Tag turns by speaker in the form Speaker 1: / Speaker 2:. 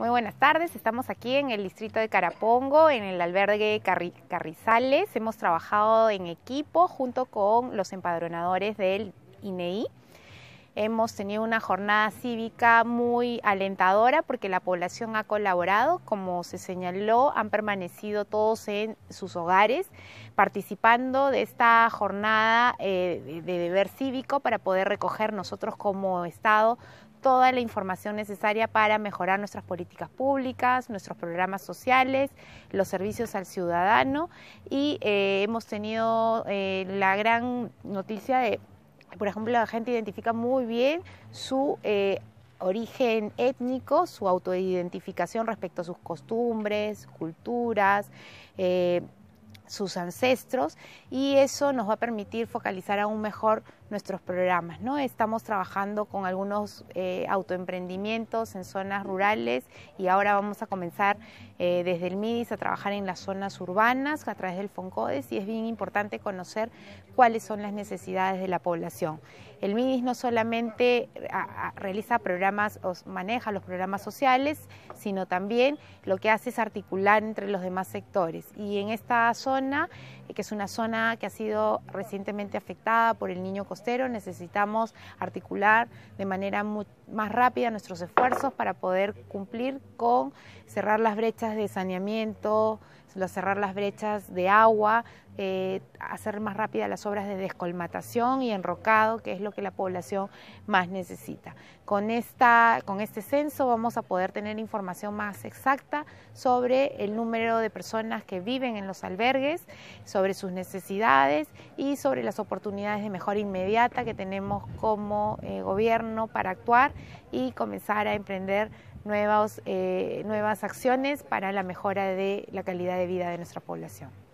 Speaker 1: Muy buenas tardes, estamos aquí en el distrito de Carapongo, en el albergue Carrizales. Hemos trabajado en equipo junto con los empadronadores del INEI. E Hemos tenido una jornada cívica muy alentadora porque la población ha colaborado, como se señaló, han permanecido todos en sus hogares participando de esta jornada eh, de deber cívico para poder recoger nosotros como Estado toda la información necesaria para mejorar nuestras políticas públicas, nuestros programas sociales, los servicios al ciudadano y eh, hemos tenido eh, la gran noticia de, por ejemplo, la gente identifica muy bien su... Eh, origen étnico, su autoidentificación respecto a sus costumbres, culturas, sus ancestros y eso nos va a permitir focalizar aún mejor nuestros programas. Estamos trabajando con algunos eh, autoemprendimientos en zonas rurales y ahora vamos a comenzar eh, desde el MIDIS a trabajar en las zonas urbanas a través del FONCODES y es bien importante conocer cuáles son las necesidades de la población. El MIDIS no solamente eh, realiza programas o maneja los programas sociales, sino también lo que hace es articular entre los demás sectores. Y en esta zona, eh, que es una zona que ha sido recientemente afectada por el niño costero, necesitamos articular de manera más rápida nuestros esfuerzos para poder cumplir con cerrar las brechas de saneamiento, cerrar las brechas de agua, eh, hacer más rápidas las obras de descolmatación y enrocado, que es lo que la población más necesita. Con, este censo vamos a poder tener información más exacta sobre el número de personas que viven en los albergues, sobre sus necesidades y sobre las oportunidades de mejora inmediata que tenemos como eh, gobierno para actuar y comenzar a emprender eh, nuevas acciones para la mejora de la calidad de vida de nuestra población.